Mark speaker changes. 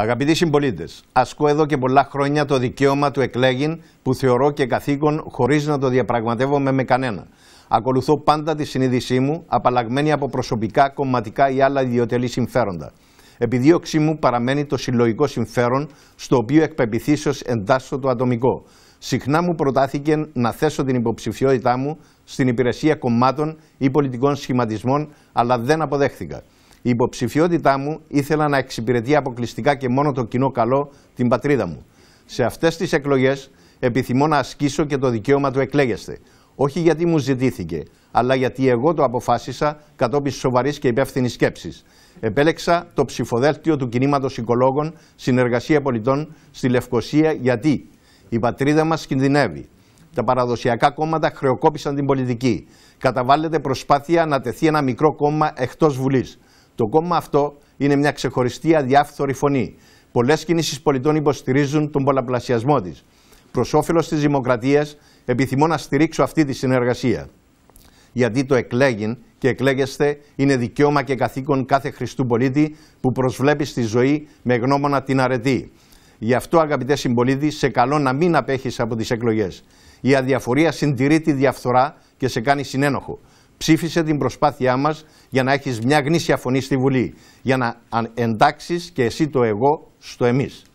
Speaker 1: Αγαπητοί συμπολίτες, ασκώ εδώ και πολλά χρόνια το δικαίωμα του εκλέγην που θεωρώ και καθήκον χωρίς να το διαπραγματεύομαι με κανένα. Ακολουθώ πάντα τη συνείδησή μου, απαλλαγμένη από προσωπικά, κομματικά ή άλλα ιδιωτελή συμφέροντα. Επιδίωξή μου παραμένει το συλλογικό συμφέρον, στο οποίο εκπεπιθήσεω εντάσσω το ατομικό. Συχνά μου προτάθηκε να θέσω την υποψηφιότητά μου στην υπηρεσία κομμάτων ή πολιτικών σχηματισμών, αλλά δεν αποδέχθηκα. Η υποψηφιότητά μου ήθελα να εξυπηρετεί αποκλειστικά και μόνο το κοινό καλό την πατρίδα μου. Σε αυτές τις εκλογές επιθυμώ να ασκήσω και το δικαίωμα του εκλέγεστε. Όχι γιατί μου ζητήθηκε, αλλά γιατί εγώ το αποφάσισα κατόπιν σοβαρής και υπεύθυνης σκέψης. Επέλεξα το ψηφοδέλτιο του κινήματος οικολόγων Συνεργασία Πολιτών στη Λευκοσία γιατί η πατρίδα μας κινδυνεύει. Τα παραδοσιακά κόμματα χρεοκόπησαν την πολιτική. Καταβάλλεται προσπάθεια να τεθεί ένα μικρό κόμμα εκτός Βουλής. Το κόμμα αυτό είναι μια ξεχωριστή αδιάφθορη φωνή. Πολλές κινήσεις πολιτών υποστηρίζουν τον πολλαπλασιασμό της. Προς όφελος της δημοκρατίας, επιθυμώ να στηρίξω αυτή τη συνεργασία. Γιατί το εκλέγην και εκλέγεστε είναι δικαίωμα και καθήκον κάθε χριστού πολίτη που προσβλέπει στη ζωή με γνώμονα την αρετή. Γι' αυτό, αγαπητέ συμπολίτη, σε καλό να μην απέχεις από τις εκλογές. Η αδιαφορία συντηρεί τη διαφθορά και σε κάνει συνένοχο ψήφισε την προσπάθειά μας για να έχεις μια γνήσια φωνή στη Βουλή, για να εντάξεις και εσύ το εγώ στο εμείς.